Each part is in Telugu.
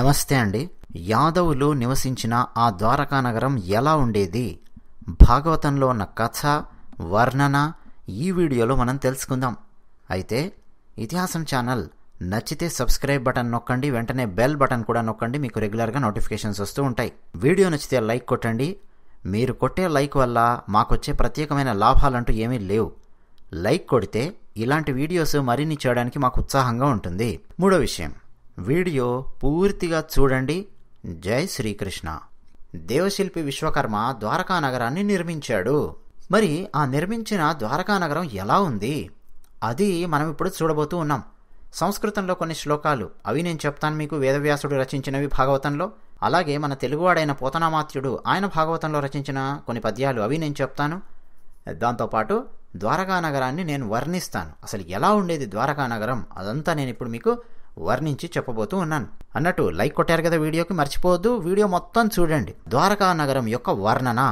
నమస్తే అండి యాదవులు నివసించిన ఆ ద్వారకా నగరం ఎలా ఉండేది భాగవతంలో ఉన్న కథ వర్ణన ఈ వీడియోలో మనం తెలుసుకుందాం అయితే ఇతిహాసం ఛానల్ నచ్చితే సబ్స్క్రైబ్ బటన్ నొక్కండి వెంటనే బెల్ బటన్ కూడా నొక్కండి మీకు రెగ్యులర్గా నోటిఫికేషన్స్ వస్తూ ఉంటాయి వీడియో నచ్చితే లైక్ కొట్టండి మీరు కొట్టే లైక్ వల్ల మాకొచ్చే ప్రత్యేకమైన లాభాలంటూ ఏమీ లేవు లైక్ కొడితే ఇలాంటి వీడియోస్ మరిన్ని చేయడానికి మాకు ఉత్సాహంగా ఉంటుంది మూడో విషయం వీడియో పూర్తిగా చూడండి జై శ్రీకృష్ణ దేవశిల్పి విశ్వకర్మ ద్వారకా నగరాన్ని నిర్మించాడు మరి ఆ నిర్మించిన ద్వారకా నగరం ఎలా ఉంది అది మనం ఇప్పుడు చూడబోతూ ఉన్నాం సంస్కృతంలో కొన్ని శ్లోకాలు అవి నేను చెప్తాను మీకు వేదవ్యాసుడు రచించినవి భాగవతంలో అలాగే మన తెలుగువాడైన పోతనామాత్యుడు ఆయన భాగవతంలో రచించిన కొన్ని పద్యాలు అవి నేను చెప్తాను దాంతోపాటు ద్వారకా నగరాన్ని నేను వర్ణిస్తాను అసలు ఎలా ఉండేది ద్వారకా నగరం అదంతా నేను ఇప్పుడు మీకు వర్ణించి చెప్పబోతూ ఉన్నాను అన్నట్టు లైక్ కొట్టారు కదా వీడియోకి మర్చిపోవద్దు వీడియో మొత్తం చూడండి ద్వారకా నగరం యొక్క వర్ణన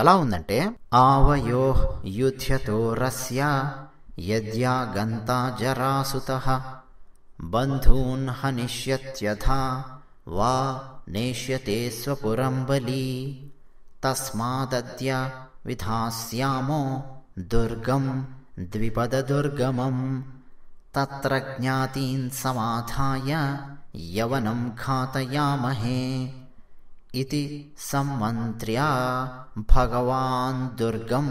ఎలా ఉందంటే ఆవయో యుధ్యతో యద్యా గంతా జరాసుత బంధూన్ హనిష్యత్యథా వా నేష్యతే స్వపురంబలి తస్మాదద్య విధాస్యామో దుర్గం ద్విపద దుర్గమం तत्र ज्ञातीन् समाधाय यवनं खातयामहे इति सम्मन्त्र्या भगवान् दुर्गं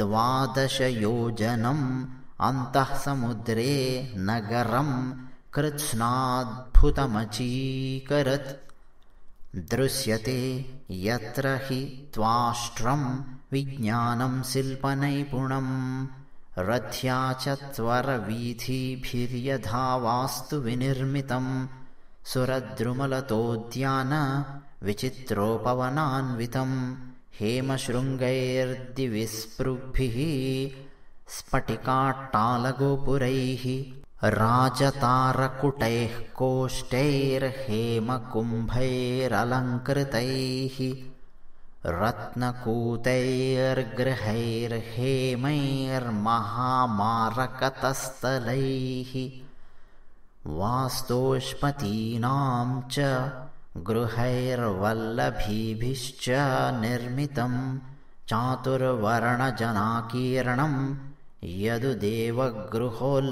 द्वादशयोजनम् अन्तःसमुद्रे नगरं कृत्स्नाद्भुतमचीकरत् दृश्यते यत्र हि त्वाष्ट्रं विज्ञानं शिल्पनैपुणम् रथ्या विनिर्मितम् विनिर्मितं विचित्रोपवनान्वितम् हेमशृङ्गैर्दिविस्पृग्भिः स्फटिकाट्टालगोपुरैः राजतारकुटैः कोष्ठैर्हेमकुम्भैरलङ्कृतैः रत्नकूतैर्गृहैर्हेमैर्महामारकतस्थलैः वास्तुष्पतीनां च गृहैर्वल्लभीभिश्च निर्मितं चातुर्वर्णजनाकीर्णं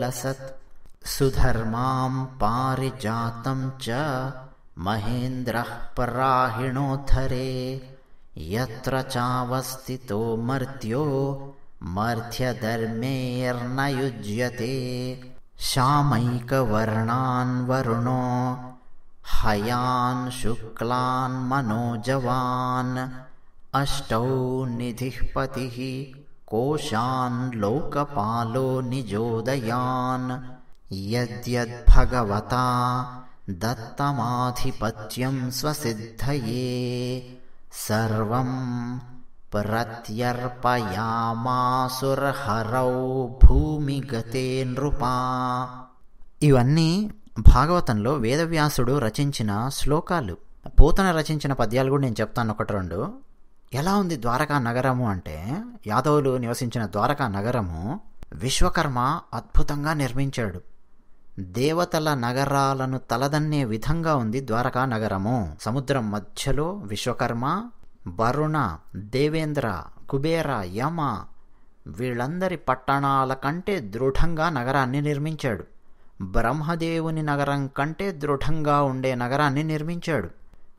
लसत् सुधर्मां पारिजातं च महेन्द्रः प्राहिणोत्थरे यत्र चावस्थितो मर्त्यो युज्यते शामैकवर्णान् वरुणो हयान् मनोजवान् अष्टौ निधिः पतिः कोशान् लोकपालो निजोदयान् यद्यद्भगवता दत्तमाधिपत्यं स्वसिद्धये सर्वं భూమి భూమిగతే నృపా ఇవన్నీ భాగవతంలో వేదవ్యాసుడు రచించిన శ్లోకాలు పోతన రచించిన పద్యాలు కూడా నేను చెప్తాను ఒకటి రెండు ఎలా ఉంది ద్వారకా నగరము అంటే యాదవులు నివసించిన ద్వారకా నగరము విశ్వకర్మ అద్భుతంగా నిర్మించాడు దేవతల నగరాలను తలదన్నే విధంగా ఉంది ద్వారకా నగరము సముద్రం మధ్యలో విశ్వకర్మ వరుణ దేవేంద్ర కుబేర యమ వీళ్ళందరి పట్టణాల కంటే దృఢంగా నగరాన్ని నిర్మించాడు బ్రహ్మదేవుని నగరం కంటే దృఢంగా ఉండే నగరాన్ని నిర్మించాడు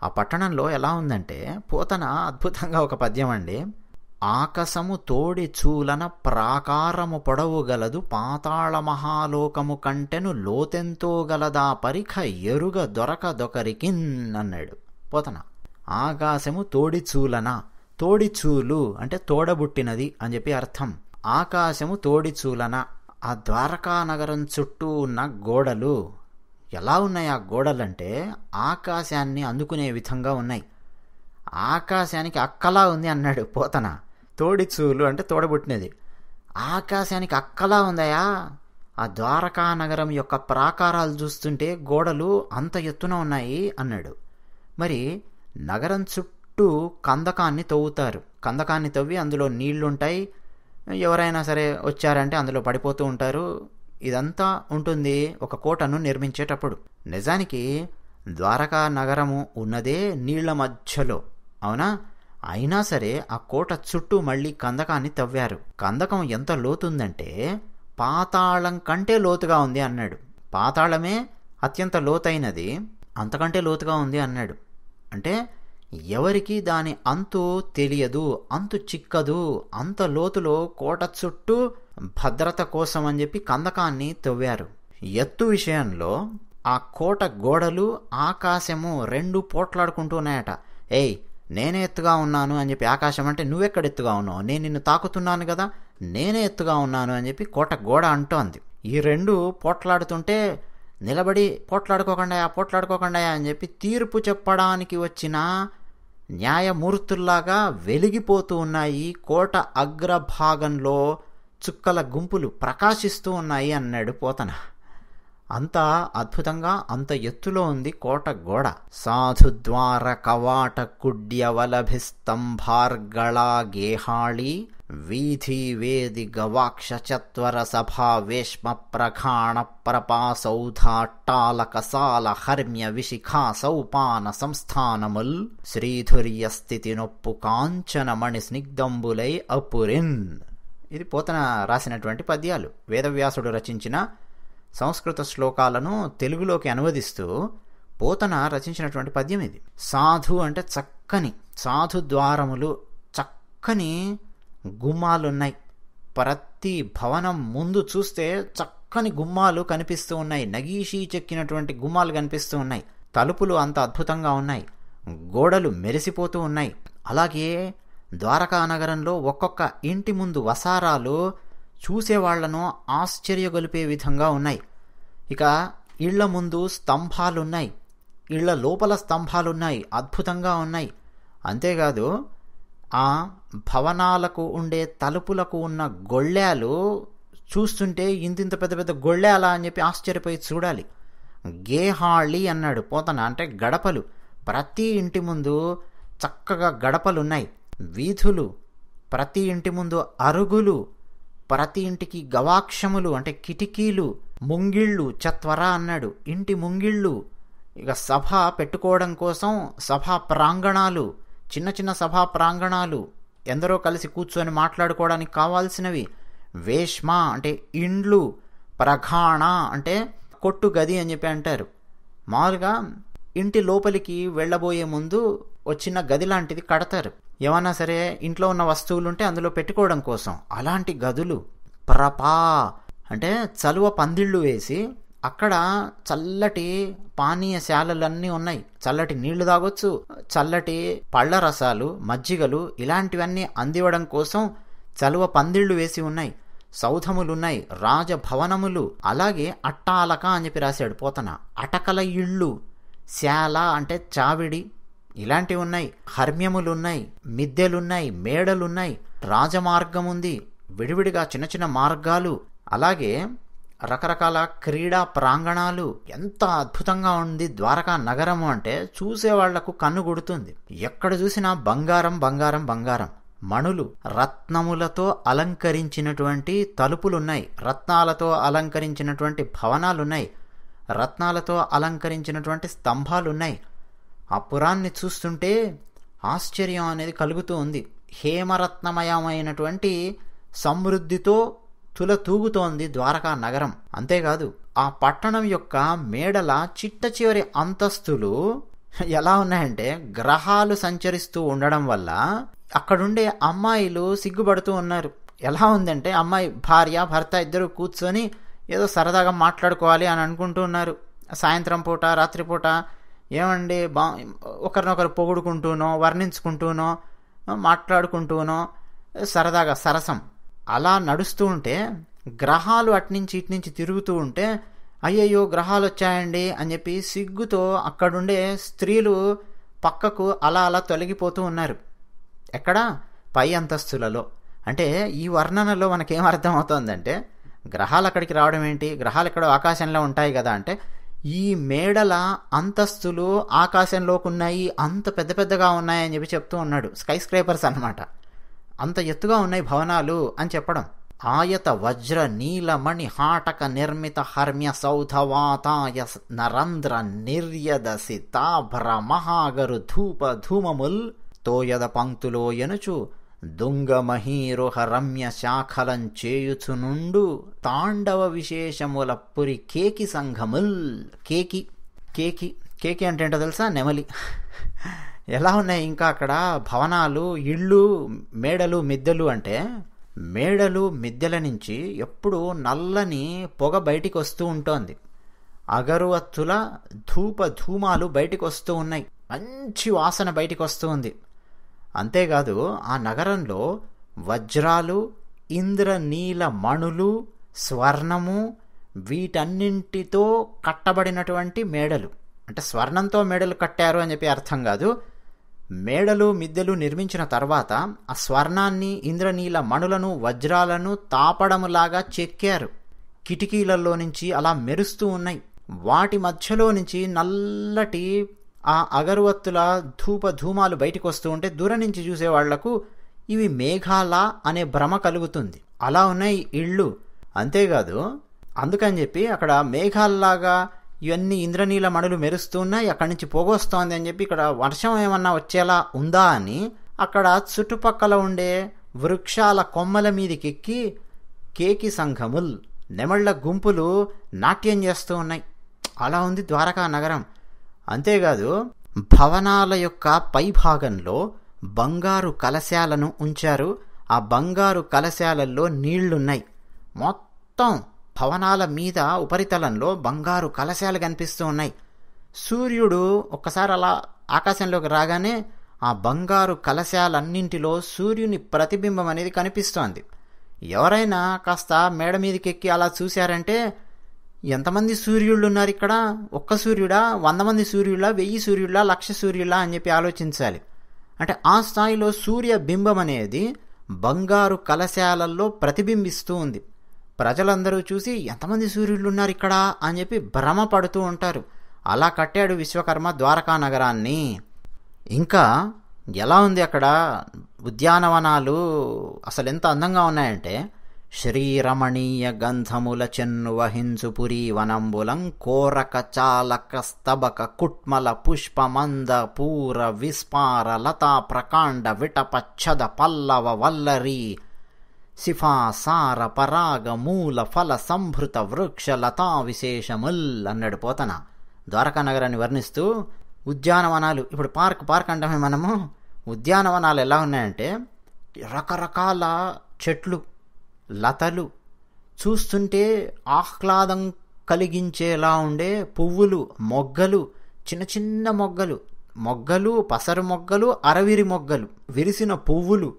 ఆ పట్టణంలో ఎలా ఉందంటే పోతన అద్భుతంగా ఒక పద్యం అండి ఆకసము తోడి చూలన ప్రాకారము పొడవుగలదు పాతాళ మహాలోకము కంటెను లోతెంతో గలదా పరిఖ ఎరుగ దొరక దొకరికిన్నన్నాడు పోతన ఆకాశము తోడిచూలన తోడిచూలు అంటే తోడబుట్టినది అని చెప్పి అర్థం ఆకాశము తోడిచూలన ఆ ద్వారకా నగరం చుట్టూ ఉన్న గోడలు ఎలా ఉన్నాయి ఆ గోడలంటే ఆకాశాన్ని అందుకునే విధంగా ఉన్నాయి ఆకాశానికి అక్కలా ఉంది అన్నాడు పోతన తోడిచూలు అంటే తోడబుట్టినది ఆకాశానికి అక్కలా ఉందయా ఆ ద్వారకా నగరం యొక్క ప్రాకారాలు చూస్తుంటే గోడలు అంత ఎత్తున ఉన్నాయి అన్నాడు మరి నగరం చుట్టూ కందకాన్ని తవ్వుతారు కందకాన్ని తవ్వి అందులో నీళ్లుంటాయి ఎవరైనా సరే వచ్చారంటే అందులో పడిపోతూ ఉంటారు ఇదంతా ఉంటుంది ఒక కోటను నిర్మించేటప్పుడు నిజానికి ద్వారకా నగరము ఉన్నదే నీళ్ల మధ్యలో అవునా అయినా సరే ఆ కోట చుట్టూ మళ్ళీ కందకాన్ని తవ్వారు కందకం ఎంత లోతుందంటే పాతాళం కంటే లోతుగా ఉంది అన్నాడు పాతాళమే అత్యంత లోతైనది అంతకంటే లోతుగా ఉంది అన్నాడు అంటే ఎవరికి దాని అంతు తెలియదు అంతు చిక్కదు అంత లోతులో కోట చుట్టూ భద్రత కోసం అని చెప్పి కందకాన్ని తవ్వారు ఎత్తు విషయంలో ఆ కోట గోడలు ఆకాశము రెండు పోట్లాడుకుంటూ ఉన్నాయట ఏయ్ నేనే ఎత్తుగా ఉన్నాను అని చెప్పి ఆకాశం అంటే నువ్వెక్కడ ఎత్తుగా ఉన్నావు నేను నిన్ను తాకుతున్నాను కదా నేనే ఎత్తుగా ఉన్నాను అని చెప్పి కోట గోడ అంటోంది ఈ రెండు పోట్లాడుతుంటే నిలబడి పోట్లాడుకోకుండా పోట్లాడుకోకుండా అని చెప్పి తీర్పు చెప్పడానికి వచ్చిన న్యాయమూర్తుల్లాగా వెలిగిపోతూ ఉన్నాయి కోట అగ్రభాగంలో చుక్కల గుంపులు ప్రకాశిస్తూ ఉన్నాయి అన్నాడు పోతన అంత అద్భుతంగా అంత ఎత్తులో ఉంది కోట గోడ సాధుద్వార కవాట కుడ్యవలభిస్తంభార్గళా గేహాళి వీధి వేది గవాక్ష చత్వర సభా వేష్మ ప్రఖాణ ప్రపాసౌధాట్టాలకసాల హర్మ్య విశిఖా సౌపాన సంస్థానముల్ స్థితి నొప్పు కాంచనమణి స్నిగ్ధంబులై అపురిన్ ఇది పోతన రాసినటువంటి పద్యాలు వేదవ్యాసుడు రచించిన సంస్కృత శ్లోకాలను తెలుగులోకి అనువదిస్తూ పోతన రచించినటువంటి పద్యం ఇది సాధు అంటే చక్కని సాధు ద్వారములు చక్కని గుమ్మాలున్నాయి ప్రతి భవనం ముందు చూస్తే చక్కని గుమ్మాలు కనిపిస్తూ ఉన్నాయి నగీషీ చెక్కినటువంటి గుమ్మాలు కనిపిస్తూ ఉన్నాయి తలుపులు అంత అద్భుతంగా ఉన్నాయి గోడలు మెరిసిపోతూ ఉన్నాయి అలాగే ద్వారకా నగరంలో ఒక్కొక్క ఇంటి ముందు వసారాలు చూసేవాళ్లను ఆశ్చర్యగొలిపే విధంగా ఉన్నాయి ఇక ఇళ్ల ముందు స్తంభాలున్నాయి ఇళ్ల లోపల స్తంభాలున్నాయి అద్భుతంగా ఉన్నాయి అంతేకాదు ఆ భవనాలకు ఉండే తలుపులకు ఉన్న గొళ్ళాలు చూస్తుంటే ఇంతింత పెద్ద పెద్ద గొళ్ళాలా అని చెప్పి ఆశ్చర్యపోయి చూడాలి గేహాళి అన్నాడు పోతన అంటే గడపలు ప్రతి ఇంటి ముందు చక్కగా గడపలున్నాయి వీధులు ప్రతి ఇంటి ముందు అరుగులు ప్రతి ఇంటికి గవాక్షములు అంటే కిటికీలు ముంగిళ్ళు చత్వర అన్నాడు ఇంటి ముంగిళ్ళు ఇక సభ పెట్టుకోవడం కోసం సభా ప్రాంగణాలు చిన్న చిన్న సభా ప్రాంగణాలు ఎందరో కలిసి కూర్చొని మాట్లాడుకోవడానికి కావాల్సినవి వేష్మ అంటే ఇండ్లు ప్రఘాణ అంటే కొట్టు గది అని చెప్పి అంటారు మామూలుగా ఇంటి లోపలికి వెళ్ళబోయే ముందు వచ్చిన చిన్న గది లాంటిది కడతారు ఏమన్నా సరే ఇంట్లో ఉన్న వస్తువులు ఉంటే అందులో పెట్టుకోవడం కోసం అలాంటి గదులు ప్రపా అంటే చలువ పందిళ్ళు వేసి అక్కడ చల్లటి పానీయ శాలలన్నీ ఉన్నాయి చల్లటి నీళ్లు తాగొచ్చు చల్లటి పళ్ళ రసాలు మజ్జిగలు ఇలాంటివన్నీ అందివ్వడం కోసం చలువ పందిళ్ళు వేసి ఉన్నాయి సౌధములున్నాయి రాజభవనములు అలాగే అట్టాలక అని చెప్పి రాశాడు పోతన అటకల ఇళ్ళు శాల అంటే చావిడి ఇలాంటివి ఉన్నాయి హర్మ్యములున్నాయి మిద్దెలున్నాయి మేడలున్నాయి రాజమార్గం ఉంది విడివిడిగా చిన్న చిన్న మార్గాలు అలాగే రకరకాల క్రీడా ప్రాంగణాలు ఎంత అద్భుతంగా ఉంది ద్వారకా నగరము అంటే చూసేవాళ్లకు కన్ను గుడుతుంది ఎక్కడ చూసినా బంగారం బంగారం బంగారం మణులు రత్నములతో అలంకరించినటువంటి తలుపులున్నాయి రత్నాలతో అలంకరించినటువంటి భవనాలున్నాయి రత్నాలతో అలంకరించినటువంటి స్తంభాలున్నాయి ఆ పురాన్ని చూస్తుంటే ఆశ్చర్యం అనేది కలుగుతూ ఉంది హేమరత్నమయమైనటువంటి సమృద్ధితో తుల తూగుతోంది ద్వారకా నగరం అంతేకాదు ఆ పట్టణం యొక్క మేడల చిట్ట చివరి అంతస్తులు ఎలా ఉన్నాయంటే గ్రహాలు సంచరిస్తూ ఉండడం వల్ల అక్కడుండే అమ్మాయిలు సిగ్గుపడుతూ ఉన్నారు ఎలా ఉందంటే అమ్మాయి భార్య భర్త ఇద్దరు కూర్చొని ఏదో సరదాగా మాట్లాడుకోవాలి అని అనుకుంటూ ఉన్నారు సాయంత్రం పూట రాత్రిపూట ఏమండి బా ఒకరినొకరు పొగుడుకుంటూనో వర్ణించుకుంటూనో మాట్లాడుకుంటూనో సరదాగా సరసం అలా నడుస్తూ ఉంటే గ్రహాలు అట్నుంచి ఇటు నుంచి తిరుగుతూ ఉంటే అయ్యయ్యో గ్రహాలు వచ్చాయండి అని చెప్పి సిగ్గుతో అక్కడుండే స్త్రీలు పక్కకు అలా అలా తొలగిపోతూ ఉన్నారు ఎక్కడ పై అంతస్తులలో అంటే ఈ వర్ణనలో మనకేం అర్థమవుతోందంటే గ్రహాలు అక్కడికి రావడం ఏంటి గ్రహాలు ఎక్కడో ఆకాశంలో ఉంటాయి కదా అంటే ఈ మేడల అంతస్తులు ఆకాశంలోకున్నాయి ఉన్నాయి అంత పెద్ద పెద్దగా ఉన్నాయని చెప్పి చెప్తూ ఉన్నాడు స్కై స్క్రేపర్స్ అనమాట అంత ఎత్తుగా ఉన్నాయి భవనాలు అని చెప్పడం ఆయత వజ్ర నీలమణి హాటక నిర్మిత హర్మ్య సౌధవాతాయ నరంధ్ర నిర్యదసి తాభ్ర మహాగరు ధూప ధూమముల్ తోయద పంక్తులో ఎనుచు దుంగమహీరుహ రమ్య శాఖలంచేయుచునుండు తాండవ విశేషముల పురి కేకి సంఘముల్ కేకి కేకి కేకి అంటే ఏంటో తెలుసా నెమలి ఎలా ఉన్నాయి ఇంకా అక్కడ భవనాలు ఇళ్ళు మేడలు మిద్దెలు అంటే మేడలు మిద్దెల నుంచి ఎప్పుడు నల్లని పొగ బయటికి వస్తూ ఉంటోంది అగరువత్తుల ధూప ధూమాలు బయటికి వస్తూ ఉన్నాయి మంచి వాసన బయటికి వస్తూ ఉంది అంతేకాదు ఆ నగరంలో వజ్రాలు ఇంద్రనీల మణులు స్వర్ణము వీటన్నింటితో కట్టబడినటువంటి మేడలు అంటే స్వర్ణంతో మేడలు కట్టారు అని చెప్పి అర్థం కాదు మేడలు మిద్దెలు నిర్మించిన తర్వాత ఆ స్వర్ణాన్ని ఇంద్రనీల మణులను వజ్రాలను తాపడములాగా చెక్కారు కిటికీలలో నుంచి అలా మెరుస్తూ ఉన్నాయి వాటి మధ్యలో నుంచి నల్లటి ఆ అగరువత్తుల ధూప ధూమాలు బయటకు వస్తూ ఉంటే దూరం నుంచి చూసే వాళ్లకు ఇవి మేఘాల అనే భ్రమ కలుగుతుంది అలా ఉన్నాయి ఇళ్ళు అంతేకాదు అందుకని చెప్పి అక్కడ మేఘాల్లాగా ఇవన్నీ ఇంద్రనీల మణులు ఉన్నాయి అక్కడి నుంచి పోగొస్తోంది అని చెప్పి ఇక్కడ వర్షం ఏమన్నా వచ్చేలా ఉందా అని అక్కడ చుట్టుపక్కల ఉండే వృక్షాల కొమ్మల మీదకెక్కి కేకి సంఘముల్ నెమళ్ల గుంపులు నాట్యం చేస్తూ ఉన్నాయి అలా ఉంది ద్వారకా నగరం అంతేకాదు భవనాల యొక్క పైభాగంలో బంగారు కలశాలను ఉంచారు ఆ బంగారు కలశాలల్లో నీళ్లున్నాయి మొత్తం భవనాల మీద ఉపరితలంలో బంగారు కలశాలు కనిపిస్తూ ఉన్నాయి సూర్యుడు ఒక్కసారి అలా ఆకాశంలోకి రాగానే ఆ బంగారు కలశాలన్నింటిలో సూర్యుని ప్రతిబింబం అనేది కనిపిస్తోంది ఎవరైనా కాస్త మేడ మీదకి ఎక్కి అలా చూశారంటే ఎంతమంది సూర్యుళ్ళు ఉన్నారు ఇక్కడ ఒక్క సూర్యుడా వంద మంది సూర్యులా వెయ్యి సూర్యులా లక్ష సూర్యులా అని చెప్పి ఆలోచించాలి అంటే ఆ స్థాయిలో సూర్య బింబం అనేది బంగారు కలశాలల్లో ప్రతిబింబిస్తూ ఉంది ప్రజలందరూ చూసి ఎంతమంది సూర్యులు ఉన్నారు ఇక్కడ అని చెప్పి భ్రమపడుతూ ఉంటారు అలా కట్టాడు విశ్వకర్మ ద్వారకా నగరాన్ని ఇంకా ఎలా ఉంది అక్కడ ఉద్యానవనాలు అసలు ఎంత అందంగా ఉన్నాయంటే శ్రీరమణీయ గంధముల చెన్ను వహించు పురీవనంబులం కోరక చాలక స్తబక కుట్మల పుష్పమంద పూర విస్పార లతా ప్రకాండ విటపచ్చద పల్లవ వల్లరీ సిఫాసార పరాగ మూల ఫల సంభృత వృక్ష లతా విశేషముల్ అన్నాడు పోతన ద్వారకా నగరాన్ని వర్ణిస్తూ ఉద్యానవనాలు ఇప్పుడు పార్క్ పార్క్ అంటామే మనము ఉద్యానవనాలు ఎలా ఉన్నాయంటే రకరకాల చెట్లు లతలు చూస్తుంటే ఆహ్లాదం కలిగించేలా ఉండే పువ్వులు మొగ్గలు చిన్న చిన్న మొగ్గలు మొగ్గలు పసరు మొగ్గలు అరవిరి మొగ్గలు విరిసిన పువ్వులు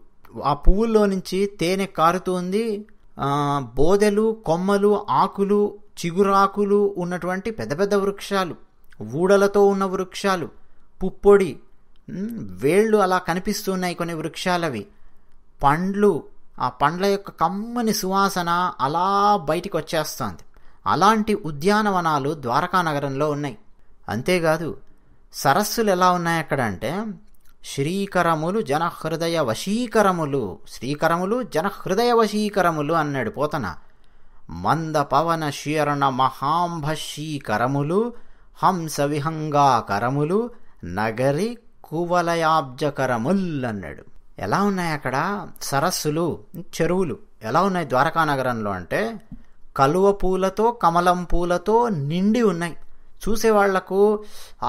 ఆ పువ్వుల్లో నుంచి తేనె కారుతుంది బోదెలు కొమ్మలు ఆకులు చిగురాకులు ఉన్నటువంటి పెద్ద పెద్ద వృక్షాలు ఊడలతో ఉన్న వృక్షాలు పుప్పొడి వేళ్ళు అలా కనిపిస్తున్నాయి కొన్ని వృక్షాలవి పండ్లు ఆ పండ్ల యొక్క కమ్మని సువాసన అలా బయటికి వచ్చేస్తుంది అలాంటి ఉద్యానవనాలు ద్వారకా నగరంలో ఉన్నాయి అంతేకాదు సరస్సులు ఎలా ఉన్నాయి అక్కడ అంటే శ్రీకరములు జనహృదయ వశీకరములు శ్రీకరములు జనహృదయ వశీకరములు అన్నాడు పోతన మంద పవన శీరణ మహాంభశీకరములు హంస విహంగాకరములు నగరి కువలయాబ్జకరముల్ అన్నాడు ఎలా ఉన్నాయి అక్కడ సరస్సులు చెరువులు ఎలా ఉన్నాయి ద్వారకా నగరంలో అంటే కలువ పూలతో కమలం పూలతో నిండి ఉన్నాయి చూసేవాళ్లకు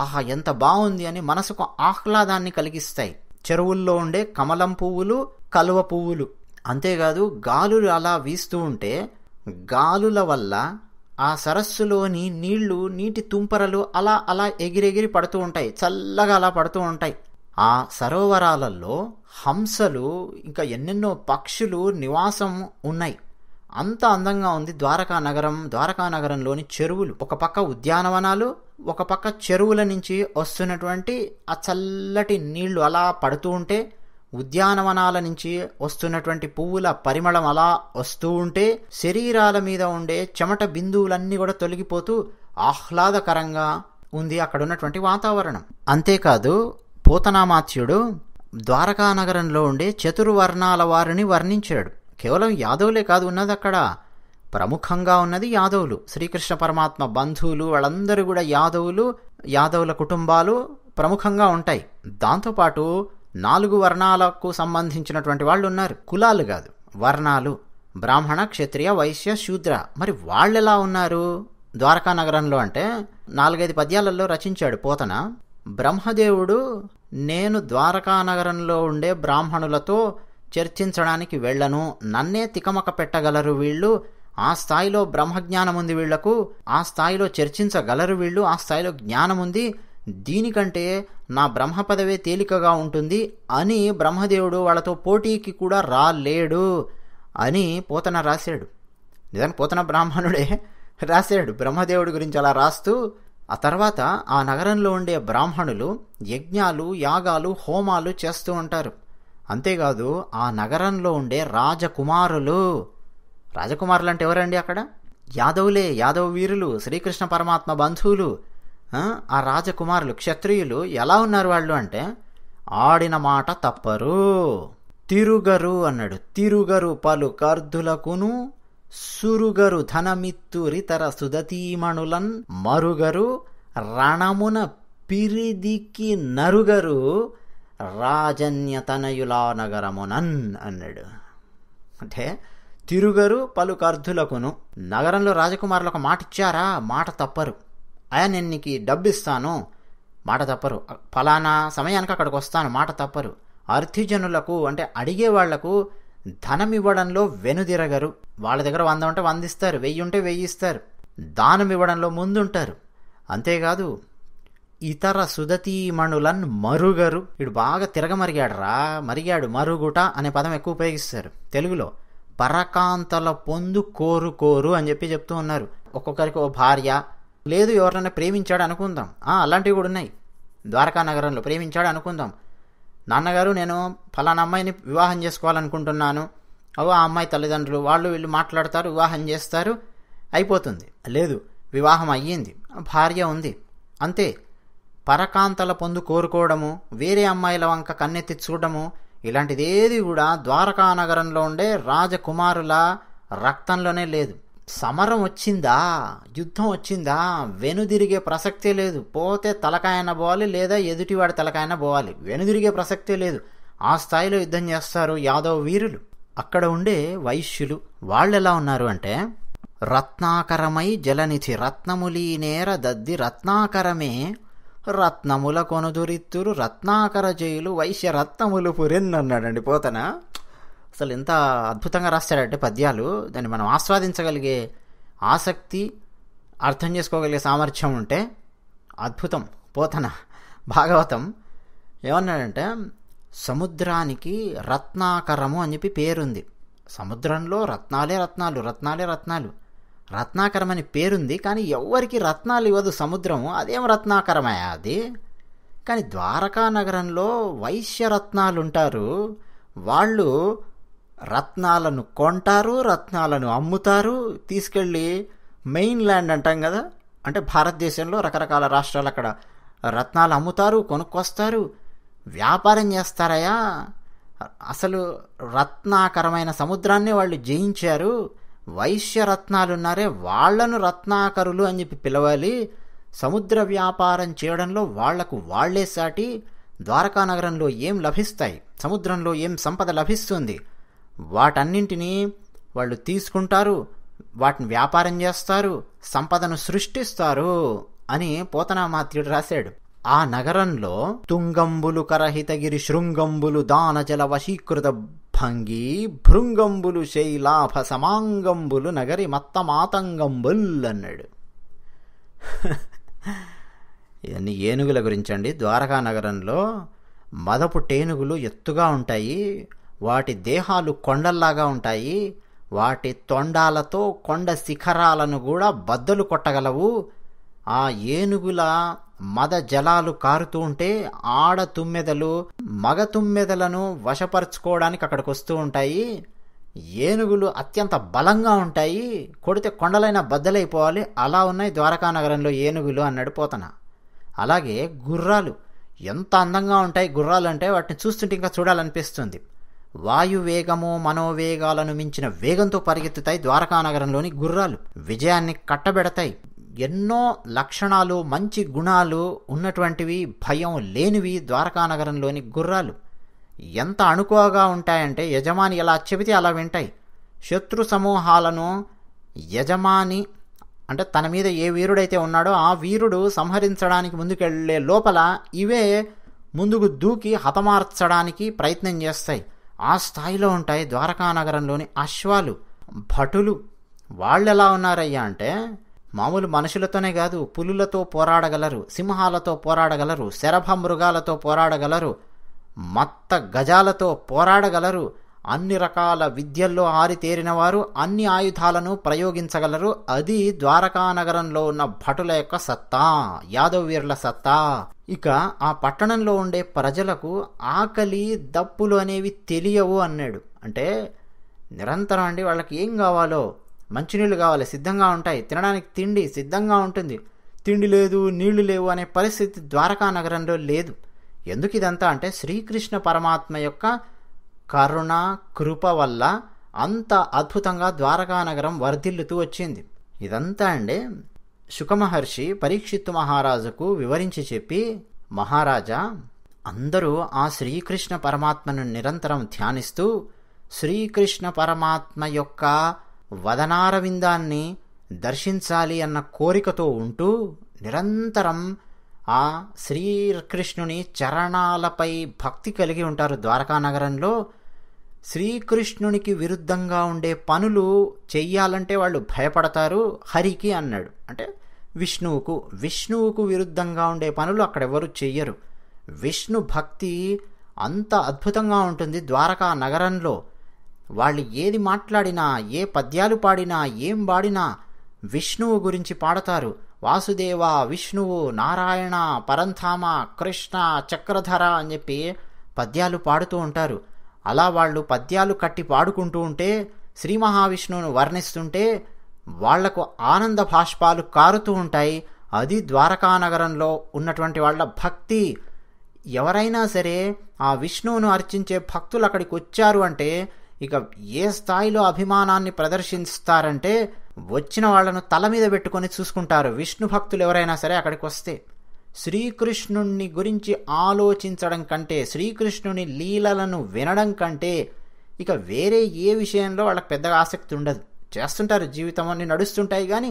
ఆహా ఎంత బాగుంది అని మనసుకు ఆహ్లాదాన్ని కలిగిస్తాయి చెరువుల్లో ఉండే కమలం పువ్వులు కలువ పువ్వులు అంతేకాదు గాలులు అలా వీస్తూ ఉంటే గాలుల వల్ల ఆ సరస్సులోని నీళ్లు నీటి తుంపరలు అలా అలా ఎగిరెగిరి పడుతూ ఉంటాయి చల్లగా అలా పడుతూ ఉంటాయి ఆ సరోవరాలలో హంసలు ఇంకా ఎన్నెన్నో పక్షులు నివాసం ఉన్నాయి అంత అందంగా ఉంది ద్వారకా నగరం ద్వారకా నగరంలోని చెరువులు ఒక పక్క ఉద్యానవనాలు ఒక పక్క చెరువుల నుంచి వస్తున్నటువంటి ఆ చల్లటి నీళ్లు అలా పడుతూ ఉంటే ఉద్యానవనాల నుంచి వస్తున్నటువంటి పువ్వుల పరిమళం అలా వస్తూ ఉంటే శరీరాల మీద ఉండే చెమట బిందువులన్నీ కూడా తొలగిపోతూ ఆహ్లాదకరంగా ఉంది అక్కడ ఉన్నటువంటి వాతావరణం అంతేకాదు పోతనామాత్యుడు ద్వారకా నగరంలో ఉండే చతుర్వర్ణాల వారిని వర్ణించాడు కేవలం యాదవులే కాదు ఉన్నది అక్కడ ప్రముఖంగా ఉన్నది యాదవులు శ్రీకృష్ణ పరమాత్మ బంధువులు వాళ్ళందరూ కూడా యాదవులు యాదవుల కుటుంబాలు ప్రముఖంగా ఉంటాయి దాంతోపాటు నాలుగు వర్ణాలకు సంబంధించినటువంటి వాళ్ళు ఉన్నారు కులాలు కాదు వర్ణాలు బ్రాహ్మణ క్షత్రియ వైశ్య శూద్ర మరి వాళ్ళు ఎలా ఉన్నారు ద్వారకా నగరంలో అంటే నాలుగైదు పద్యాలలో రచించాడు పోతన బ్రహ్మదేవుడు నేను ద్వారకానగరంలో ఉండే బ్రాహ్మణులతో చర్చించడానికి వెళ్ళను నన్నే తికమక పెట్టగలరు వీళ్ళు ఆ స్థాయిలో బ్రహ్మజ్ఞానం ఉంది వీళ్లకు ఆ స్థాయిలో చర్చించగలరు వీళ్ళు ఆ స్థాయిలో జ్ఞానం ఉంది దీనికంటే నా బ్రహ్మ పదవే తేలికగా ఉంటుంది అని బ్రహ్మదేవుడు వాళ్ళతో పోటీకి కూడా రాలేడు అని పోతన రాశాడు నిజానికి పోతన బ్రాహ్మణుడే రాశాడు బ్రహ్మదేవుడి గురించి అలా రాస్తూ ఆ తర్వాత ఆ నగరంలో ఉండే బ్రాహ్మణులు యజ్ఞాలు యాగాలు హోమాలు చేస్తూ ఉంటారు అంతేకాదు ఆ నగరంలో ఉండే రాజకుమారులు రాజకుమారులు అంటే ఎవరండి అక్కడ యాదవులే యాదవ వీరులు శ్రీకృష్ణ పరమాత్మ బంధువులు ఆ రాజకుమారులు క్షత్రియులు ఎలా ఉన్నారు వాళ్ళు అంటే ఆడిన మాట తప్పరు తిరుగరు అన్నాడు తిరుగరు పలు కర్దులకును సురుగరు ధనమిత్తురితర సుదతీమణులన్ మరుగరు రణమున పిరిదికి నరుగరు రాజన్యతనయులా నగరమునన్ అన్నాడు అంటే తిరుగరు పలు కర్ధులకును నగరంలో ఒక మాట ఇచ్చారా మాట తప్పరు అయా నేను నీకు డబ్బిస్తాను మాట తప్పరు ఫలానా సమయానికి అక్కడికి వస్తాను మాట తప్పరు అర్థిజనులకు అంటే అడిగే ధనం ఇవ్వడంలో వెనుదిరగరు వాళ్ళ దగ్గర వంద ఉంటే వందిస్తారు వెయ్యి ఉంటే వెయ్యి ఇస్తారు దానం ఇవ్వడంలో ముందుంటారు అంతేకాదు ఇతర సుదతీమణులన్ మరుగరు ఇడు బాగా తిరగమరిగాడు రా మరిగాడు మరుగుట అనే పదం ఎక్కువ ఉపయోగిస్తారు తెలుగులో పరకాంతల పొందు కోరు కోరు అని చెప్పి చెప్తూ ఉన్నారు ఒక్కొక్కరికి ఓ భార్య లేదు ఎవరైనా ప్రేమించాడు అనుకుందాం అలాంటివి కూడా ఉన్నాయి ద్వారకా నగరంలో ప్రేమించాడు అనుకుందాం నాన్నగారు నేను ఫలానా అమ్మాయిని వివాహం చేసుకోవాలనుకుంటున్నాను అవో ఆ అమ్మాయి తల్లిదండ్రులు వాళ్ళు వీళ్ళు మాట్లాడతారు వివాహం చేస్తారు అయిపోతుంది లేదు వివాహం అయ్యింది భార్య ఉంది అంతే పరకాంతల పొందు కోరుకోవడము వేరే అమ్మాయిల వంక కన్నెత్తి చూడము ఇలాంటిదేది కూడా ద్వారకా నగరంలో ఉండే రాజకుమారుల రక్తంలోనే లేదు సమరం వచ్చిందా యుద్ధం వచ్చిందా వెనుదిరిగే ప్రసక్తే లేదు పోతే తలకాయన పోవాలి లేదా ఎదుటివాడి తలకాయన పోవాలి వెనుదిరిగే ప్రసక్తే లేదు ఆ స్థాయిలో యుద్ధం చేస్తారు యాదవ వీరులు అక్కడ ఉండే వైశ్యులు వాళ్ళు ఎలా ఉన్నారు అంటే రత్నాకరమై జలనిధి నేర దద్ది రత్నాకరమే రత్నముల కొనుదురిత్తురు రత్నాకర జైలు వైశ్య రత్నములు పురెన్ అన్నాడండి పోతన అసలు ఎంత అద్భుతంగా రాస్తాడంటే పద్యాలు దాన్ని మనం ఆస్వాదించగలిగే ఆసక్తి అర్థం చేసుకోగలిగే సామర్థ్యం ఉంటే అద్భుతం పోతన భాగవతం ఏమన్నాడంటే సముద్రానికి రత్నాకరము అని చెప్పి పేరుంది సముద్రంలో రత్నాలే రత్నాలు రత్నాలే రత్నాలు రత్నాకరం అని పేరుంది కానీ ఎవ్వరికి రత్నాలు ఇవ్వదు సముద్రము అదేం రత్నాకరమయా అది కానీ ద్వారకా నగరంలో వైశ్యరత్నాలు ఉంటారు వాళ్ళు రత్నాలను కొంటారు రత్నాలను అమ్ముతారు తీసుకెళ్ళి మెయిన్ ల్యాండ్ అంటాం కదా అంటే భారతదేశంలో రకరకాల రాష్ట్రాలు అక్కడ రత్నాలు అమ్ముతారు కొనుక్కొస్తారు వ్యాపారం చేస్తారయా అసలు రత్నాకరమైన సముద్రాన్ని వాళ్ళు జయించారు వైశ్య రత్నాలు ఉన్నారే వాళ్లను రత్నాకరులు అని చెప్పి పిలవాలి సముద్ర వ్యాపారం చేయడంలో వాళ్లకు వాళ్లే సాటి ద్వారకా నగరంలో ఏం లభిస్తాయి సముద్రంలో ఏం సంపద లభిస్తుంది వాటన్నింటినీ వాళ్ళు తీసుకుంటారు వాటిని వ్యాపారం చేస్తారు సంపదను సృష్టిస్తారు అని పోతనామాత్రుడు రాశాడు ఆ నగరంలో తుంగంబులు కరహితగిరి శృంగంబులు దానజల వశీకృత భంగి భృంగంబులు శైలాభ సమాంగంబులు నగరి మత్తమాతంగంబుల్ అన్నాడు ఇవన్నీ ఏనుగుల గురించండి ద్వారకా నగరంలో మదపు టేనుగులు ఎత్తుగా ఉంటాయి వాటి దేహాలు కొండల్లాగా ఉంటాయి వాటి తొండాలతో కొండ శిఖరాలను కూడా బద్దలు కొట్టగలవు ఆ ఏనుగుల మద జలాలు కారుతూ ఉంటే ఆడ తుమ్మెదలు మగ తుమ్మెదలను వశపరుచుకోవడానికి అక్కడికి వస్తూ ఉంటాయి ఏనుగులు అత్యంత బలంగా ఉంటాయి కొడితే కొండలైన బద్దలైపోవాలి అలా ఉన్నాయి ద్వారకా నగరంలో ఏనుగులు అన్నాడు పోతన అలాగే గుర్రాలు ఎంత అందంగా ఉంటాయి గుర్రాలు అంటే వాటిని చూస్తుంటే ఇంకా చూడాలనిపిస్తుంది వాయువేగము మనోవేగాలను మించిన వేగంతో పరిగెత్తుతాయి ద్వారకా నగరంలోని గుర్రాలు విజయాన్ని కట్టబెడతాయి ఎన్నో లక్షణాలు మంచి గుణాలు ఉన్నటువంటివి భయం లేనివి ద్వారకా నగరంలోని గుర్రాలు ఎంత అణుకోగా ఉంటాయంటే యజమాని ఎలా చెబితే అలా వింటాయి శత్రు సమూహాలను యజమాని అంటే తన మీద ఏ వీరుడైతే ఉన్నాడో ఆ వీరుడు సంహరించడానికి ముందుకెళ్లే లోపల ఇవే ముందుకు దూకి హతమార్చడానికి ప్రయత్నం చేస్తాయి ఆ స్థాయిలో ఉంటాయి ద్వారకా నగరంలోని అశ్వాలు భటులు వాళ్ళు ఎలా ఉన్నారయ్యా అంటే మామూలు మనుషులతోనే కాదు పులులతో పోరాడగలరు సింహాలతో పోరాడగలరు శరభ మృగాలతో పోరాడగలరు మత్త గజాలతో పోరాడగలరు అన్ని రకాల విద్యల్లో ఆరితేరినవారు అన్ని ఆయుధాలను ప్రయోగించగలరు అది ద్వారకా నగరంలో ఉన్న భటుల యొక్క సత్తా యాదవ వీరుల సత్తా ఇక ఆ పట్టణంలో ఉండే ప్రజలకు ఆకలి దప్పులు అనేవి తెలియవు అన్నాడు అంటే నిరంతరం అండి వాళ్ళకి ఏం కావాలో మంచినీళ్ళు కావాలి సిద్ధంగా ఉంటాయి తినడానికి తిండి సిద్ధంగా ఉంటుంది తిండి లేదు నీళ్లు లేవు అనే పరిస్థితి ద్వారకా నగరంలో లేదు ఎందుకు ఇదంతా అంటే శ్రీకృష్ణ పరమాత్మ యొక్క కరుణ కృప వల్ల అంత అద్భుతంగా ద్వారకా నగరం వర్ధిల్లుతూ వచ్చింది ఇదంతా అండి శుకమహర్షి పరీక్షిత్తు మహారాజుకు వివరించి చెప్పి మహారాజా అందరూ ఆ శ్రీకృష్ణ పరమాత్మను నిరంతరం ధ్యానిస్తూ శ్రీకృష్ణ పరమాత్మ యొక్క వదనారవిందాన్ని దర్శించాలి అన్న కోరికతో ఉంటూ నిరంతరం ఆ శ్రీకృష్ణుని చరణాలపై భక్తి కలిగి ఉంటారు ద్వారకా నగరంలో శ్రీకృష్ణునికి విరుద్ధంగా ఉండే పనులు చెయ్యాలంటే వాళ్ళు భయపడతారు హరికి అన్నాడు అంటే విష్ణువుకు విష్ణువుకు విరుద్ధంగా ఉండే పనులు అక్కడెవరు చెయ్యరు విష్ణు భక్తి అంత అద్భుతంగా ఉంటుంది ద్వారకా నగరంలో వాళ్ళు ఏది మాట్లాడినా ఏ పద్యాలు పాడినా ఏం పాడినా విష్ణువు గురించి పాడతారు వాసుదేవ విష్ణువు నారాయణ పరంధామ కృష్ణ చక్రధర అని చెప్పి పద్యాలు పాడుతూ ఉంటారు అలా వాళ్ళు పద్యాలు కట్టి పాడుకుంటూ ఉంటే శ్రీ మహావిష్ణువును వర్ణిస్తుంటే వాళ్లకు ఆనంద భాష్పాలు కారుతూ ఉంటాయి అది ద్వారకానగరంలో ఉన్నటువంటి వాళ్ళ భక్తి ఎవరైనా సరే ఆ విష్ణువును అర్చించే భక్తులు అక్కడికి వచ్చారు అంటే ఇక ఏ స్థాయిలో అభిమానాన్ని ప్రదర్శిస్తారంటే వచ్చిన వాళ్లను తల మీద పెట్టుకొని చూసుకుంటారు విష్ణు భక్తులు ఎవరైనా సరే అక్కడికి వస్తే శ్రీకృష్ణుణ్ణి గురించి ఆలోచించడం కంటే శ్రీకృష్ణుని లీలలను వినడం కంటే ఇక వేరే ఏ విషయంలో వాళ్ళకి పెద్దగా ఆసక్తి ఉండదు చేస్తుంటారు జీవితం అన్ని నడుస్తుంటాయి కానీ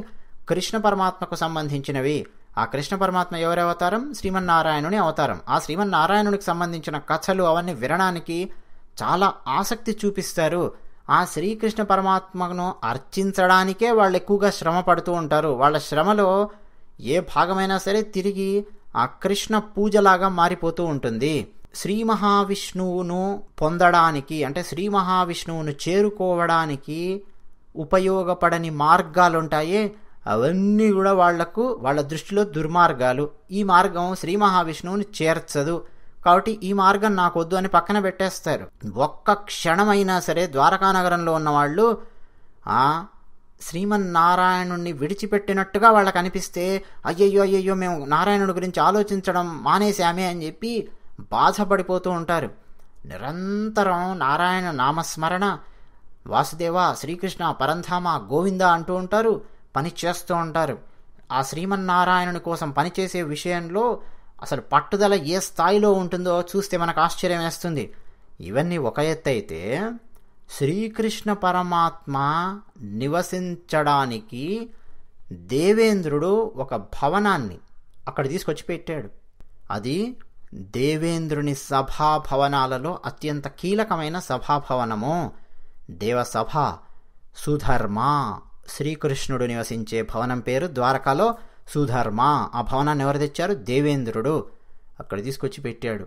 కృష్ణ పరమాత్మకు సంబంధించినవి ఆ కృష్ణ పరమాత్మ ఎవరి అవతారం శ్రీమన్నారాయణుని అవతారం ఆ శ్రీమన్నారాయణునికి సంబంధించిన కథలు అవన్నీ వినడానికి చాలా ఆసక్తి చూపిస్తారు ఆ శ్రీకృష్ణ పరమాత్మను అర్చించడానికే వాళ్ళు ఎక్కువగా శ్రమ పడుతూ ఉంటారు వాళ్ళ శ్రమలో ఏ భాగమైనా సరే తిరిగి ఆ కృష్ణ పూజలాగా మారిపోతూ ఉంటుంది శ్రీ మహావిష్ణువును పొందడానికి అంటే శ్రీ మహావిష్ణువును చేరుకోవడానికి ఉపయోగపడని మార్గాలు ఉంటాయి అవన్నీ కూడా వాళ్లకు వాళ్ళ దృష్టిలో దుర్మార్గాలు ఈ మార్గం శ్రీ మహావిష్ణువుని చేర్చదు కాబట్టి ఈ మార్గం నాకు వద్దు అని పక్కన పెట్టేస్తారు ఒక్క క్షణమైనా సరే ద్వారకా నగరంలో ఉన్న వాళ్ళు శ్రీమన్నారాయణుణ్ణి విడిచిపెట్టినట్టుగా వాళ్ళకు అనిపిస్తే అయ్యయ్యో అయ్యయ్యో మేము నారాయణుడి గురించి ఆలోచించడం మానేశామే అని చెప్పి బాధపడిపోతూ ఉంటారు నిరంతరం నారాయణ నామస్మరణ వాసుదేవ శ్రీకృష్ణ పరంధామ గోవింద అంటూ ఉంటారు పని చేస్తూ ఉంటారు ఆ శ్రీమన్నారాయణుని కోసం పనిచేసే విషయంలో అసలు పట్టుదల ఏ స్థాయిలో ఉంటుందో చూస్తే మనకు ఆశ్చర్యం వేస్తుంది ఇవన్నీ ఒక ఎత్తు అయితే శ్రీకృష్ణ పరమాత్మ నివసించడానికి దేవేంద్రుడు ఒక భవనాన్ని అక్కడ తీసుకొచ్చి పెట్టాడు అది దేవేంద్రుని సభాభవనాలలో అత్యంత కీలకమైన సభాభవనము దేవసభ సుధర్మ శ్రీకృష్ణుడు నివసించే భవనం పేరు ద్వారకాలో సుధర్మ ఆ భవనాన్ని ఎవరు తెచ్చారు దేవేంద్రుడు అక్కడ తీసుకొచ్చి పెట్టాడు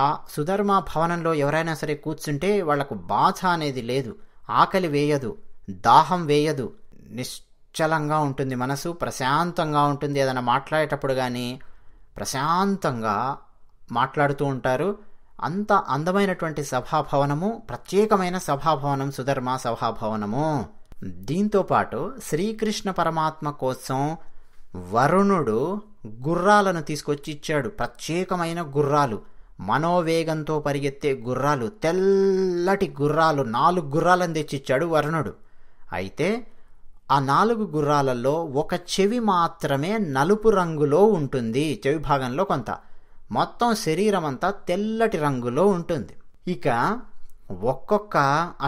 ఆ సుధర్మ భవనంలో ఎవరైనా సరే కూర్చుంటే వాళ్లకు బాధ అనేది లేదు ఆకలి వేయదు దాహం వేయదు నిశ్చలంగా ఉంటుంది మనసు ప్రశాంతంగా ఉంటుంది ఏదైనా మాట్లాడేటప్పుడు కానీ ప్రశాంతంగా మాట్లాడుతూ ఉంటారు అంత అందమైనటువంటి సభాభవనము ప్రత్యేకమైన సభాభవనం సుధర్మ సభాభవనము దీంతోపాటు శ్రీకృష్ణ పరమాత్మ కోసం వరుణుడు గుర్రాలను తీసుకొచ్చి ఇచ్చాడు ప్రత్యేకమైన గుర్రాలు మనోవేగంతో పరిగెత్తే గుర్రాలు తెల్లటి గుర్రాలు నాలుగు గుర్రాలను తెచ్చిచ్చాడు వరుణుడు అయితే ఆ నాలుగు గుర్రాలలో ఒక చెవి మాత్రమే నలుపు రంగులో ఉంటుంది చెవి భాగంలో కొంత మొత్తం శరీరం అంతా తెల్లటి రంగులో ఉంటుంది ఇక ఒక్కొక్క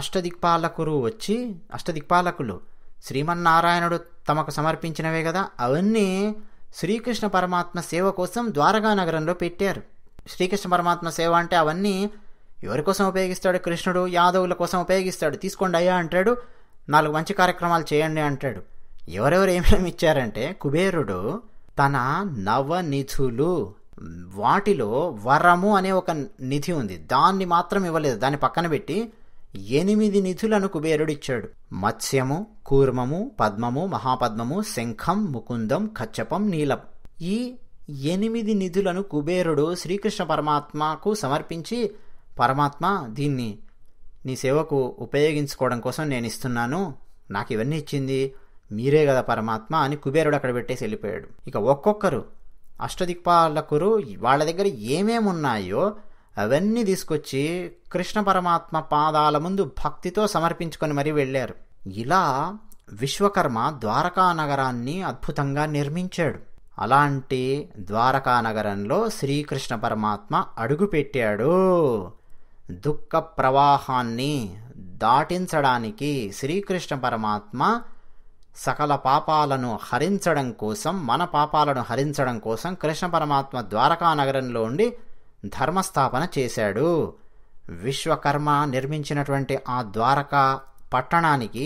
అష్టదిక్పాలకురు వచ్చి అష్టదిక్పాలకులు శ్రీమన్నారాయణుడు తమకు సమర్పించినవే కదా అవన్నీ శ్రీకృష్ణ పరమాత్మ సేవ కోసం ద్వారకా నగరంలో పెట్టారు శ్రీకృష్ణ పరమాత్మ సేవ అంటే అవన్నీ ఎవరి కోసం ఉపయోగిస్తాడు కృష్ణుడు యాదవుల కోసం ఉపయోగిస్తాడు తీసుకోండి అయ్యా అంటాడు నాలుగు మంచి కార్యక్రమాలు చేయండి అంటాడు ఎవరెవరు ఏమేమి ఇచ్చారంటే కుబేరుడు తన నవనిధులు వాటిలో వరము అనే ఒక నిధి ఉంది దాన్ని మాత్రం ఇవ్వలేదు దాన్ని పక్కన పెట్టి ఎనిమిది నిధులను కుబేరుడు ఇచ్చాడు మత్స్యము కూర్మము పద్మము మహాపద్మము శంఖం ముకుందం కచ్చపం నీలం ఈ ఎనిమిది నిధులను కుబేరుడు శ్రీకృష్ణ పరమాత్మకు సమర్పించి పరమాత్మ దీన్ని నీ సేవకు ఉపయోగించుకోవడం కోసం నేను ఇస్తున్నాను నాకు ఇవన్నీ ఇచ్చింది మీరే కదా పరమాత్మ అని కుబేరుడు అక్కడ పెట్టేసి వెళ్ళిపోయాడు ఇక ఒక్కొక్కరు అష్టదిక్పాలకురు వాళ్ళ దగ్గర ఏమేమి ఉన్నాయో అవన్నీ తీసుకొచ్చి కృష్ణ పరమాత్మ పాదాల ముందు భక్తితో సమర్పించుకొని మరీ వెళ్ళారు ఇలా విశ్వకర్మ ద్వారకా నగరాన్ని అద్భుతంగా నిర్మించాడు అలాంటి ద్వారకా నగరంలో శ్రీకృష్ణ పరమాత్మ అడుగుపెట్టాడు దుఃఖ ప్రవాహాన్ని దాటించడానికి శ్రీకృష్ణ పరమాత్మ సకల పాపాలను హరించడం కోసం మన పాపాలను హరించడం కోసం కృష్ణ పరమాత్మ ద్వారకా నగరంలో ఉండి ధర్మస్థాపన చేశాడు విశ్వకర్మ నిర్మించినటువంటి ఆ ద్వారకా పట్టణానికి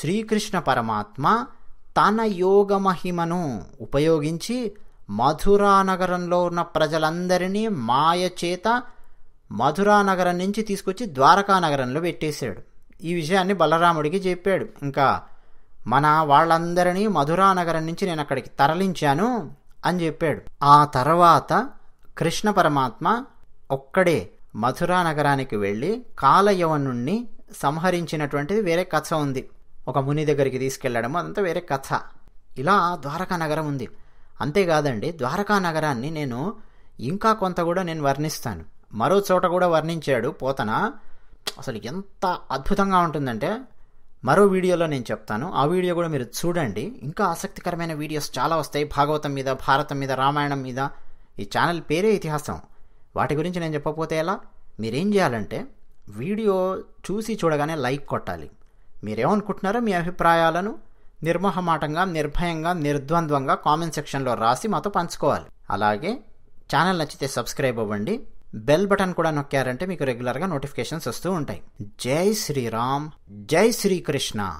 శ్రీకృష్ణ పరమాత్మ తన యోగ మహిమను ఉపయోగించి మధురా నగరంలో ఉన్న ప్రజలందరినీ మాయ చేత మధురా నగరం నుంచి తీసుకొచ్చి ద్వారకా నగరంలో పెట్టేశాడు ఈ విషయాన్ని బలరాముడికి చెప్పాడు ఇంకా మన వాళ్ళందరినీ మధురా నగరం నుంచి నేను అక్కడికి తరలించాను అని చెప్పాడు ఆ తర్వాత కృష్ణ పరమాత్మ ఒక్కడే మధురా నగరానికి వెళ్ళి కాలయవనుణ్ణి సంహరించినటువంటిది వేరే కథ ఉంది ఒక ముని దగ్గరికి తీసుకెళ్లడం అదంతా వేరే కథ ఇలా ద్వారకా నగరం ఉంది అంతేకాదండి ద్వారకా నగరాన్ని నేను ఇంకా కొంత కూడా నేను వర్ణిస్తాను మరో చోట కూడా వర్ణించాడు పోతన అసలు ఎంత అద్భుతంగా ఉంటుందంటే మరో వీడియోలో నేను చెప్తాను ఆ వీడియో కూడా మీరు చూడండి ఇంకా ఆసక్తికరమైన వీడియోస్ చాలా వస్తాయి భాగవతం మీద భారతం మీద రామాయణం మీద ఈ ఛానల్ పేరే ఇతిహాసం వాటి గురించి నేను చెప్పకపోతే ఎలా మీరేం చేయాలంటే వీడియో చూసి చూడగానే లైక్ కొట్టాలి మీరేమనుకుంటున్నారో మీ అభిప్రాయాలను నిర్మోహమాటంగా నిర్భయంగా నిర్ద్వంద్వంగా కామెంట్ సెక్షన్లో రాసి మాతో పంచుకోవాలి అలాగే ఛానల్ నచ్చితే సబ్స్క్రైబ్ అవ్వండి బెల్ బటన్ కూడా నొక్కారంటే మీకు రెగ్యులర్గా నోటిఫికేషన్స్ వస్తూ ఉంటాయి జై శ్రీరామ్ జై శ్రీకృష్ణ